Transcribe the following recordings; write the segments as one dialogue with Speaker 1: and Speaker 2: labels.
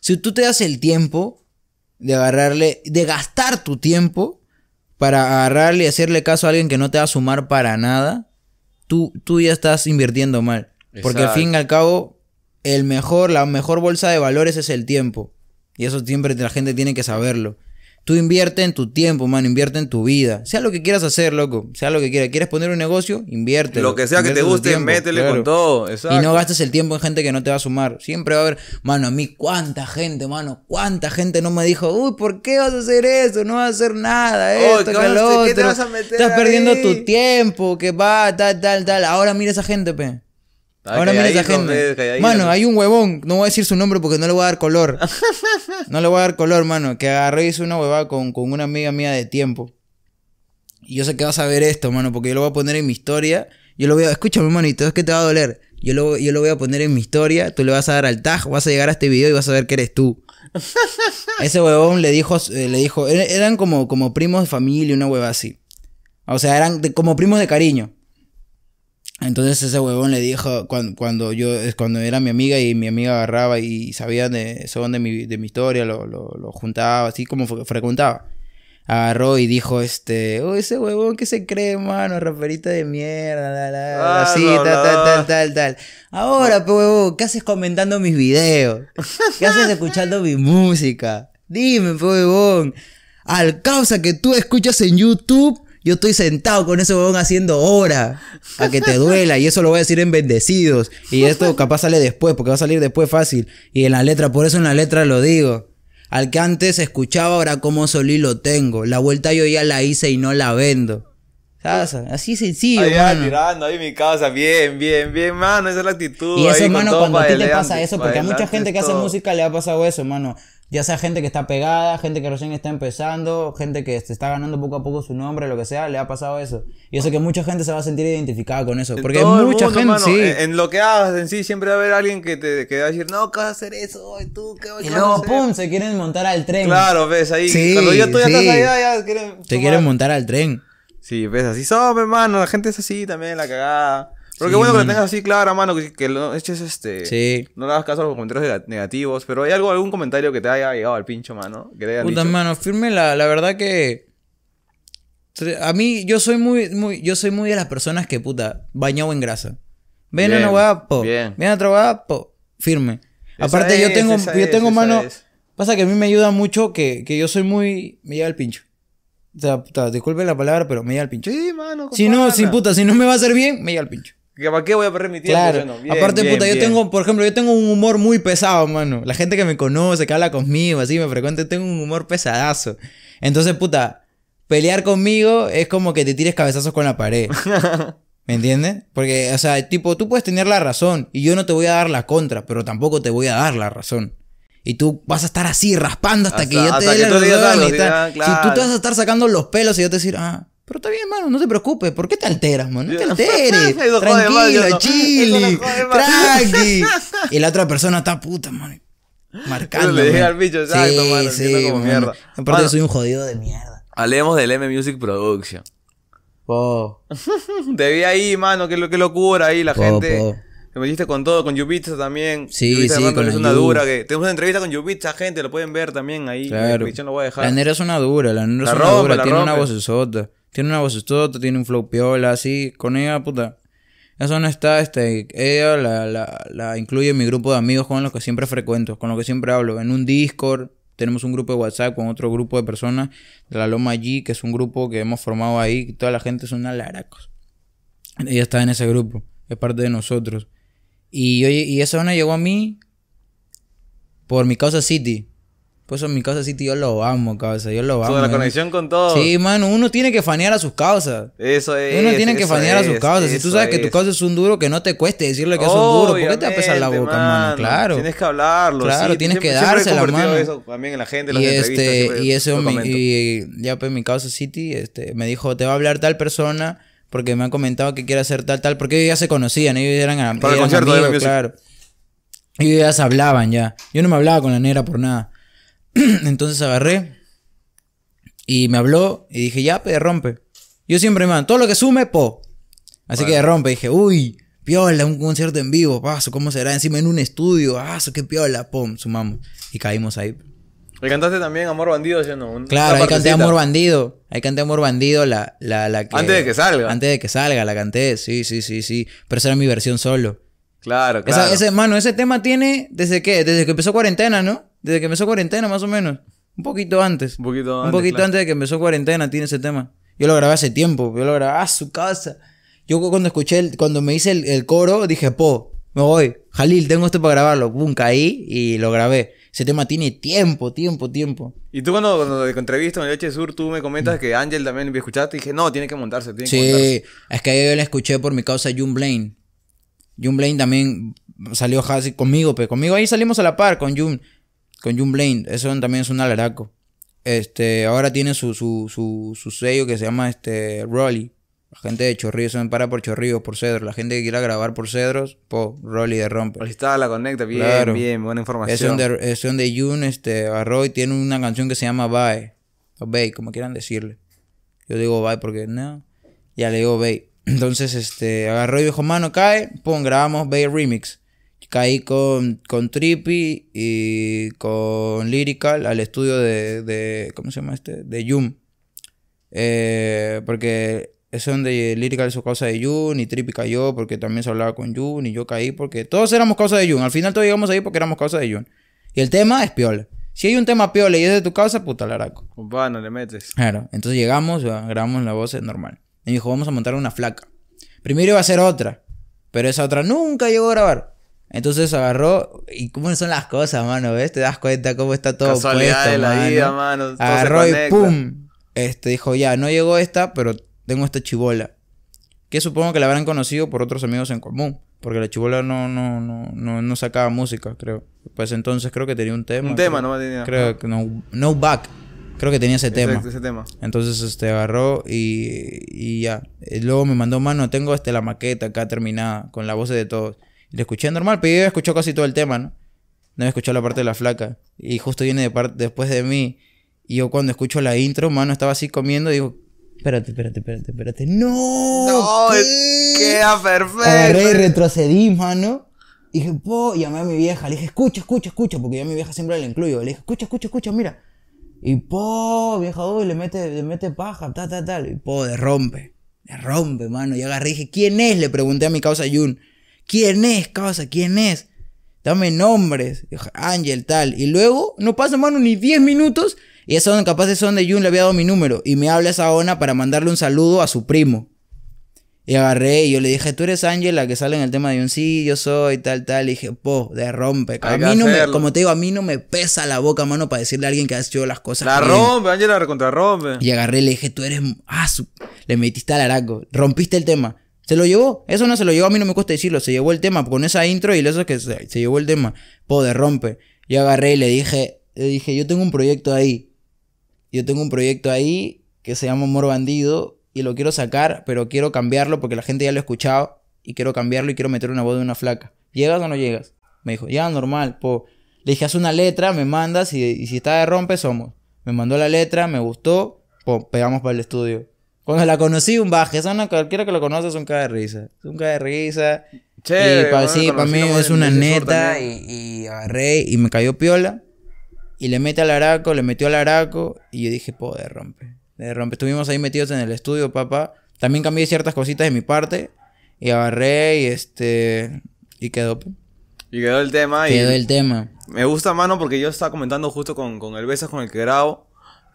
Speaker 1: Si tú te das el tiempo de agarrarle, de gastar tu tiempo para agarrarle y hacerle caso a alguien que no te va a sumar para nada, tú, tú ya estás invirtiendo mal. Porque al fin y al cabo, el mejor, la mejor bolsa de valores es el tiempo. Y eso siempre la gente tiene que saberlo. Tú invierte en tu tiempo, mano, invierte en tu vida. Sea lo que quieras hacer, loco. Sea lo que quieras. ¿Quieres poner un negocio? Invierte. Lo que sea que te guste, tiempo, con todo. Y no gastes el tiempo en gente que no te va a sumar. Siempre va a haber, mano, a mí cuánta gente, mano, cuánta gente no me dijo, uy, ¿por qué vas a hacer eso? No vas a hacer nada, esto, que lo otro. ¿Qué te vas a meter Estás perdiendo tu tiempo, que va, tal, tal, tal. Ahora mira esa gente, pe. Ah, Ahora mira gente. Eh, mano, hay un huevón, no voy a decir su nombre porque no le voy a dar color. no le voy a dar color, mano. Que agarré y hice una huevada con, una amiga mía de tiempo. Y yo sé que vas a ver esto, mano, porque yo lo voy a poner en mi historia. Yo lo voy a. Escúchame, mano, y es que te va a doler. Yo lo, yo lo voy a poner en mi historia. Tú le vas a dar al tag, vas a llegar a este video y vas a ver que eres tú. Ese huevón le dijo. Eh, le dijo er, eran como, como primos de familia, una hueva así. O sea, eran como primos de cariño. Entonces ese huevón le dijo, cuando, cuando, yo, cuando era mi amiga y mi amiga agarraba y sabía de, son de mi, de mi historia, lo, lo, lo juntaba, así como frecuentaba. Agarró y dijo, este, oh, ese huevón que se cree, mano, raperita de mierda, la, la, ah, así, tal, tal, tal, tal, tal. Ahora, pues, huevón, ¿qué haces comentando mis videos? ¿Qué haces escuchando mi música? Dime, pues, huevón, al causa que tú escuchas en YouTube, yo estoy sentado con ese huevón haciendo hora a que te duela. Y eso lo voy a decir en bendecidos. Y esto capaz sale después, porque va a salir después fácil. Y en la letra, por eso en la letra lo digo. Al que antes escuchaba, ahora como solí lo tengo. La vuelta yo ya la hice y no la vendo. ¿Sabes? Así sencillo, ahí, tirando
Speaker 2: ahí mi casa. Bien, bien, bien, mano. Esa es la actitud. Y eso, mano, cuando a ti te pasa eso, porque a mucha gente que hace música
Speaker 1: le ha pasado eso, mano. Ya sea gente que está pegada, gente que recién está empezando, gente que se está ganando poco a poco su nombre, lo que sea, le ha pasado eso. Y eso que mucha gente se va a sentir identificada con eso. Porque hay mucha gente. sí. En
Speaker 2: lo que hagas en sí, siempre va a haber alguien que te que va a decir, no, ¿qué vas a hacer eso? y ¿Tú qué
Speaker 1: vas a hacer? Y luego, pum, se quieren montar al tren. Claro, ves, ahí. cuando yo estoy sí. la allá, ya quieren. Se quieren montar al tren. Sí, ves, así son, hermano. La gente es así también, la cagada. Pero qué bueno que lo tengas
Speaker 2: así clara, mano, que, que no eches este. Sí. No le hagas caso a los comentarios negativos. Pero hay algo, algún comentario que te haya llegado al pincho, mano. Puta,
Speaker 1: mano, firme la, verdad que. A mí, yo soy muy, muy, yo soy muy de las personas que, puta, bañado en grasa. Ven a una guapo, po. Bien. Ven a otra Firme. Aparte, yo tengo, yo tengo mano. Pasa que a mí me ayuda mucho que, yo soy muy. Me llega el pincho. O sea, puta, disculpe la palabra, pero me llega el pincho. Sí,
Speaker 2: mano. Si no, sin puta, si no me va a hacer bien,
Speaker 1: me llega el pincho. ¿Para qué
Speaker 2: voy a perder Claro. Aparte, puta, yo
Speaker 1: tengo, por ejemplo, yo tengo un humor muy pesado, mano. La gente que me conoce, que habla conmigo, así, me frecuente tengo un humor pesadazo. Entonces, puta, pelear conmigo es como que te tires cabezazos con la pared. ¿Me entiendes? Porque, o sea, tipo, tú puedes tener la razón y yo no te voy a dar la contra, pero tampoco te voy a dar la razón. Y tú vas a estar así raspando hasta, que yo te dé la Si tú te vas a estar sacando los pelos y yo te decir, ah, pero está bien, mano, no te preocupes. ¿Por qué te alteras, mano? No te alteres. Tranquilo, chile, tranqui. Y la otra persona está puta, mano. Marcando. Le dije al bicho, exacto, sí, mano. Sí, como soy un jodido de mierda.
Speaker 2: Hablemos del M Music Production. te vi ahí, mano, qué locura ahí, la gente. Te metiste con todo, con Yubitsa también. Sí, sí, con es una dura. Que, tenemos una entrevista con Yubitsa, gente, lo pueden ver también ahí. Claro. La nera es
Speaker 1: una dura, la nera es una dura, tiene una vocesota tiene una voz todo tiene un flow piola, así, con ella, puta. Eso no está, este, ella la, incluye en mi grupo de amigos con los que siempre frecuento, con los que siempre hablo, en un Discord, tenemos un grupo de WhatsApp con otro grupo de personas de la Loma G, que es un grupo que hemos formado ahí, toda la gente es una alaracos. Ella está en ese grupo, es parte de nosotros. Y, y esa zona llegó a mí por mi causa City. ...pues son mi causa City, yo lo amo, causa. Yo lo amo. Sobre la eh. conexión con todo. Sí, mano, uno tiene que fanear a sus causas.
Speaker 2: Eso es. Uno tiene que fanear a sus causas. Si tú sabes que tu causa
Speaker 1: es un duro, que no te cueste decirle que es un duro. ¿Por qué te va a pesar la boca, mano? Claro. Tienes que hablarlo. Claro, tienes que dársela, mano. Eso también en la gente, en y las este, y eso, mi, y ya pues mi causa City, este, me dijo, te va a hablar tal persona, porque me han comentado que quiere hacer tal, tal, porque ellos ya se conocían, ellos eran, eran el amigos, claro. Ellos ya se hablaban ya. Yo no me hablaba con la nera por nada. Entonces agarré y me habló y dije, ya, pues rompe. Yo siempre, man, todo lo que sume, po. Así que que rompe. Dije, uy, piola, un concierto en vivo, paso, ¿cómo será? Encima en un estudio, paso, qué piola, pum, sumamos. Y caímos ahí.
Speaker 2: ¿Le cantaste también Amor Bandido, haciendo no? Claro, ahí canté Amor
Speaker 1: Bandido. Ahí canté Amor Bandido, la, la, la Antes de que salga. Antes de que salga, la canté, sí, sí, sí, sí. Pero esa era mi versión solo. Claro, claro. ese, mano, ese tema tiene desde qué? desde que empezó cuarentena, ¿no? Desde que empezó cuarentena, más o menos. Un poquito antes. Un poquito antes. Un poquito antes de que empezó cuarentena, tiene ese tema. Yo lo grabé hace tiempo, yo lo grabé a ah, su casa. Yo cuando escuché, cuando me hice el, coro, dije, po, me voy. Jalil, tengo esto para grabarlo. Bum, caí y lo grabé. Ese tema tiene tiempo, tiempo, tiempo.
Speaker 2: Y tú cuando, cuando te entrevista en el Leche Sur, tú me comentas mm. que Ángel también me escuchaste y dije, no, tiene que montarse, tiene sí, que
Speaker 1: es que yo le escuché por mi causa June Blaine. June Blaine también salió conmigo, pero conmigo ahí salimos a la par con June con June Blaine. Eso también es un alaraco. Este, ahora tiene su, su, su, su sello que se llama este, Rolly. La gente de Chorrillos se me para por Chorrillos, por Cedros. La gente que quiera grabar por Cedros, po, Rolly de Rompe. Ahí está, la conecta, bien, bien, buena información. Es donde, de June, este, y tiene una canción que se llama Bye, o Bay, como quieran decirle. Yo digo Bye porque no, ya le digo Bay. Entonces, este, agarró y dijo, mano, cae, pum, grabamos Bay Remix caí con, con Trippy y con Lyrical al estudio de, ¿cómo se llama este? De Yum. Eh, porque es donde Lyrical hizo causa de Yun y Trippy cayó porque también se hablaba con Yun y yo caí porque todos éramos causa de Yun. Al final todos llegamos ahí porque éramos causa de Yun. Y el tema es piola. Si hay un tema piola y es de tu causa, puta laraco. Va, no le metes. Claro. Entonces llegamos, grabamos la voz, es normal. Y dijo, vamos a montar una flaca. Primero iba a ser otra. Pero esa otra nunca llegó a grabar. Entonces agarró, y cómo son las cosas, mano, ¿ves? Te das cuenta cómo está todo puesto, de la vida, mano. agarró y pum. Este dijo, ya, no llegó esta, pero tengo esta chibola. Que supongo que la habrán conocido por otros amigos en común. Porque la chibola no, no, no, no, sacaba música, creo. Pues entonces creo que tenía un tema. Un tema, no no tenía. Creo que no, no Back. Creo que tenía ese tema. Ese tema. Entonces este, agarró y, y ya. luego me mandó mano, tengo este, la maqueta acá terminada, con la voz de todos. Le escuché normal, pero yo escuchó casi todo el tema, ¿no? No había escuchado la parte de la flaca. Y justo viene de después de mí. Y yo cuando escucho la intro, mano, estaba así comiendo, Y digo, espérate, espérate, espérate, espérate. ¡No! ¡Queda perfecto! Agarré y retrocedí, mano. Y dije, po, llamé a mi vieja, le dije, escucha, escucha, escucha, porque yo a mi vieja siempre la incluyo. Le dije, escucha, escucha, escucha, mira. Y po, vieja, le mete, le mete paja, ta, tal, tal. Y po, derrompe, rompe mano. Y agarré y dije, ¿quién es? Le pregunté a mi causa Jun. ¿Quién es, causa? ¿Quién es? Dame nombres. Ángel, tal. Y luego, no pasa, mano, ni 10 minutos. Y esa onda, capaz es onda, Jun le había dado mi número. Y me habla esa ona para mandarle un saludo a su primo. Y agarré y yo le dije, tú eres Ángel, la que sale en el tema de un sí, yo soy, tal, tal. Y dije, po, de rompe. A mí no como te digo, a mí no me pesa la boca, mano, para decirle a alguien que ha hecho las cosas. La rompe,
Speaker 2: Ángel la recontra rompe. Y
Speaker 1: agarré y le dije, tú eres. Ah, le metiste al araco. Rompiste el tema. Se lo llevó. Eso no se lo llevó, a mí no me cuesta decirlo. Se llevó el tema con esa intro y eso es que se, llevó el tema. Poder rompe. Yo agarré y le dije, le dije, yo tengo un proyecto ahí. Yo tengo un proyecto ahí que se llama Amor Bandido y lo quiero sacar, pero quiero cambiarlo porque la gente ya lo ha escuchado y quiero cambiarlo y quiero meter una voz de una flaca. ¿Llegas o no llegas? Me dijo, ya normal, po. Le dije, haz una letra, me mandas y, y si está de rompe, somos. Me mandó la letra, me gustó, po, pegamos para el estudio. Cuando la conocí, un baje. Esa no, cualquiera que lo conoce es un caga de risa. Es un caga de risa. y para, sí, para mí es una neta. Y, y, agarré y me cayó piola. Y le mete al araco, le metió al araco. Y yo dije, poder, rompe. De rompe. Estuvimos ahí metidos en el estudio, papá. También cambié ciertas cositas de mi parte. Y agarré y este. Y quedó. Pues.
Speaker 2: Y quedó el tema. Quedó el tema. Me gusta, mano, porque yo estaba comentando justo con, con el beso con el que grabo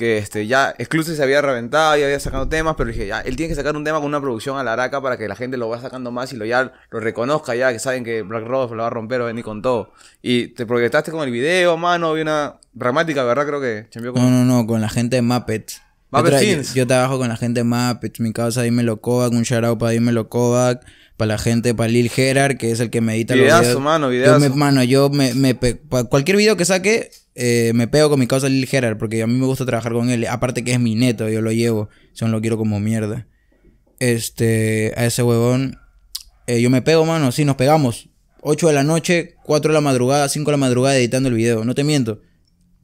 Speaker 2: que este, ya Exclusive se había reventado y había sacado temas, pero dije, ya, él tiene que sacar un tema con una producción a la araca para que la gente lo vaya sacando más y lo ya lo reconozca ya, que saben que Black Rose lo va a romper o venir con todo. Y te proyectaste con el video, mano, Había una dramática, ¿verdad? Creo que con... No, no,
Speaker 1: no, con la gente de Muppets. Muppet yo, yo, trabajo con la gente de Muppet... mi causa lo Kovac, un shout out para lo Kovac, para la gente, para Lil Gerard, que es el que me edita los videos. Mano, mano, yo me cualquier video que saque, eh, me pego con mi causa Lil Gerard porque a mí me gusta trabajar con él. Aparte que es mi neto, yo lo llevo. son no lo quiero como mierda. Este, a ese huevón. Eh, yo me pego, mano. Sí, nos pegamos. 8 de la noche, 4 de la madrugada, 5 de la madrugada editando el video. No te miento.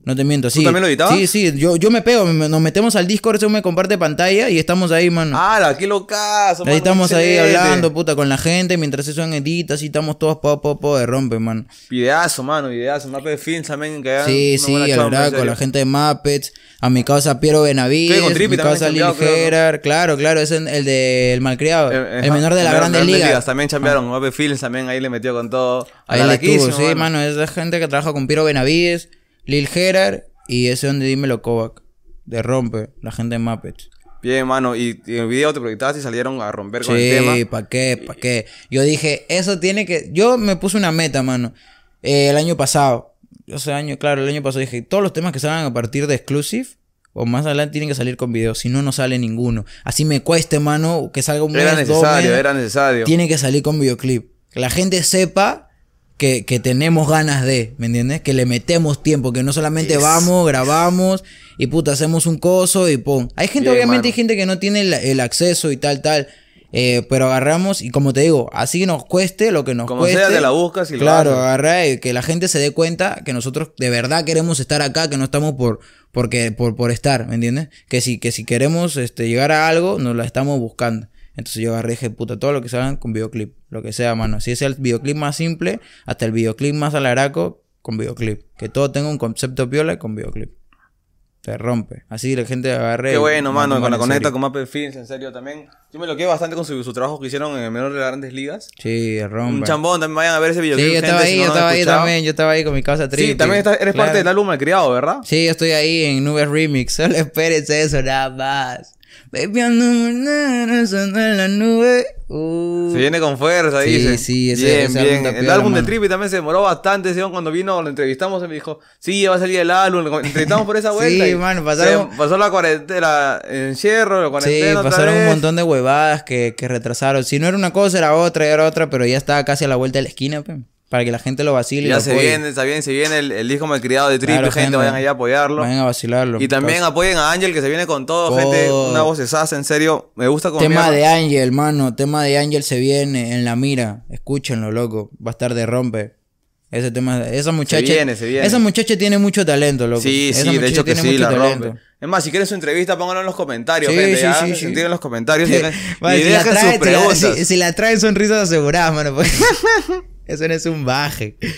Speaker 1: No te miento, sí. ¿Tú también lo editabas? Sí, sí, yo, yo me pego, nos metemos al Discord, se me comparte pantalla y estamos ahí, mano. ¡Hala, ah, qué locazo! Ahí estamos ahí hablando, puta, con la gente, mientras eso en edita, así estamos todos po, po, po, de rompe, mano.
Speaker 2: Videazo, mano, videazo, Muppets Films también, que Sí, sí, al braco, la
Speaker 1: gente de Muppets, a mi causa Piero Benavides, a mi causa Lil Gerard, claro, claro, es el del Malcriado, el menor de la Grande Liga. también chambearon, ah. Muppets Films
Speaker 2: también ahí le metió con todo. Ahí le sí, mano,
Speaker 1: es gente que trabaja con Piero Benavides. Lil Gerard y ese donde dímelo Kovac. De Rompe, la gente de Muppets.
Speaker 2: Bien, mano. Y, en el video te proyectaste y salieron a romper con el tema. Sí, ¿para
Speaker 1: qué? ¿Para qué? Yo dije, eso tiene que... Yo me puse una meta, mano. Eh, el año pasado. O sea, año, claro, el año pasado dije, todos los temas que salgan a partir de Exclusive o más adelante tienen que salir con video. Si no, no sale ninguno. Así me cueste, mano, que salga un video. Era necesario, era
Speaker 2: necesario. Tiene
Speaker 1: que salir con videoclip. Que la gente sepa que, tenemos ganas de, ¿me entiendes? Que le metemos tiempo, que no solamente vamos, grabamos y puta, hacemos un coso y pum. Hay gente, obviamente, hay gente que no tiene el, acceso y tal, tal. Eh, pero agarramos y como te digo, así nos cueste lo que nos cueste. Como sea, te la
Speaker 2: buscas y Claro, agarra
Speaker 1: y que la gente se dé cuenta que nosotros de verdad queremos estar acá, que no estamos por, porque, por, por estar, ¿me entiendes? Que si, que si queremos este, llegar a algo, nos la estamos buscando. Entonces yo agarré y puta, todo lo que salgan con videoclip, lo que sea, mano. Si es el videoclip más simple, hasta el videoclip más alaraco, con videoclip. Que todo tenga un concepto viola con videoclip. Te rompe. Así la gente agarre. Qué bueno, mano, con la conecta con Maple Films, en serio también.
Speaker 2: Yo me lo quedé bastante con su, su trabajo que hicieron en el menor de las grandes ligas.
Speaker 1: Sí, rompe. Un chambón, también
Speaker 2: vayan a ver ese videoclip. Sí, yo estaba ahí, yo estaba ahí también,
Speaker 1: yo estaba ahí con mi casa triste. Sí, también estás, eres parte del álbum criado, ¿verdad? Sí, yo estoy ahí en Nubes Remix. Solo esperes eso, nada más la nube. Uh. Se viene con fuerza, dice. Sí, sí. bien, bien. el álbum de
Speaker 2: Trippy también se demoró bastante, cuando vino, lo entrevistamos, y me dijo, sí, ya va a salir el álbum, entrevistamos por esa vuelta. sí,
Speaker 1: mano, pasó
Speaker 2: la cuarentena, encierro, la cuarentena. Sí, pasaron un
Speaker 1: montón de huevadas que, que retrasaron. Si no era una cosa, era otra, era otra, pero ya estaba casi a la vuelta de la esquina, pe para que la gente lo vacile. Ya se viene,
Speaker 2: se viene el, el malcriado de Triple, gente, gente, vayan allá a apoyarlo. Vayan a
Speaker 1: vacilarlo. Y también pues.
Speaker 2: apoyen a Ángel que se viene con todo, gente, una voz sasa en serio, me gusta como Tema de
Speaker 1: Ángel, mano, tema de Ángel se viene en la mira, escúchenlo, loco, va a estar de rompe. Ese tema, esa muchacha. Se viene, Esa muchacha tiene mucho talento, loco. Sí, sí, de hecho tiene mucho talento.
Speaker 2: Es más, si quieren su entrevista, pónganlo en los comentarios, sí, Sí, sí, en los comentarios. si la
Speaker 1: trae, traen sonrisas aseguradas, mano. Pues. Eso
Speaker 2: no es un baje.